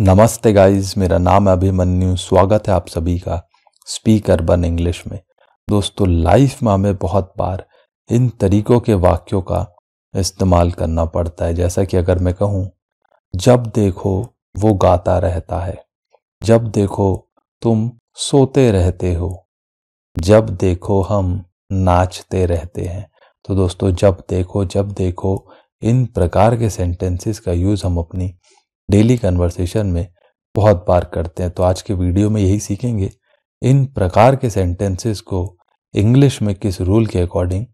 नमस्ते गाइस मेरा नाम है अभिमन्यु स्वागत है आप सभी का स्पीक अर्बन इंग्लिश में दोस्तों लाइफ में हमें बहुत बार इन तरीकों के वाक्यों का इस्तेमाल करना पड़ता है जैसा कि अगर मैं कहूँ जब देखो वो गाता रहता है जब देखो तुम सोते रहते हो जब देखो हम नाचते रहते हैं तो दोस्तों जब देखो जब देखो इन प्रकार के सेंटेंसेस का यूज़ हम अपनी डेली कन्वर्सेशन में बहुत बार करते हैं तो आज के वीडियो में यही सीखेंगे इन प्रकार के सेंटेंसेस को इंग्लिश में किस रूल के अकॉर्डिंग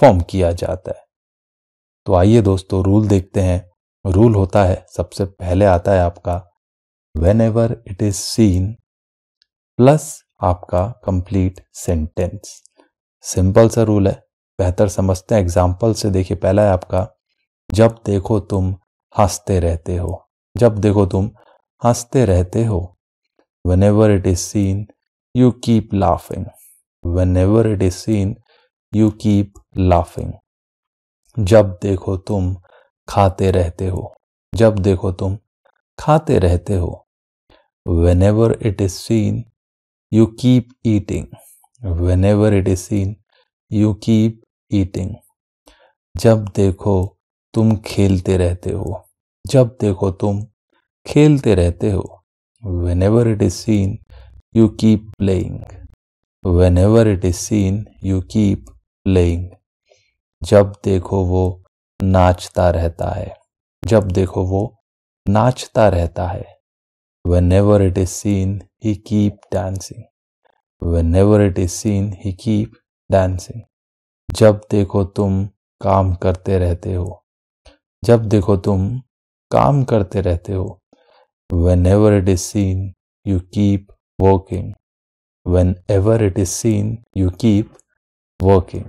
फॉर्म किया जाता है तो आइए दोस्तों रूल देखते हैं रूल होता है सबसे पहले आता है आपका whenever it is seen plus आपका कंप्लीट सेंटेंस सिंपल सा रूल है बेहतर समझते हैं एग्जाम्पल से देखिए पहला है आपका जब देखो तुम हंसते रहते हो जब देखो तुम हंसते रहते हो whenever it is seen you keep laughing whenever it is seen you keep laughing जब देखो तुम खाते रहते हो जब देखो तुम खाते रहते हो whenever it is seen you keep eating whenever it is seen you keep eating जब देखो तुम खेलते रहते हो जब देखो तुम खेलते रहते हो whenever it is seen you keep playing whenever it is seen you keep playing जब देखो वो नाचता रहता है जब देखो वो नाचता रहता है whenever it is seen he keep dancing whenever it is seen he keep dancing जब देखो तुम काम करते रहते हो जब देखो तुम काम करते रहते हो Whenever it is seen, you keep working. Whenever it is seen, you keep working.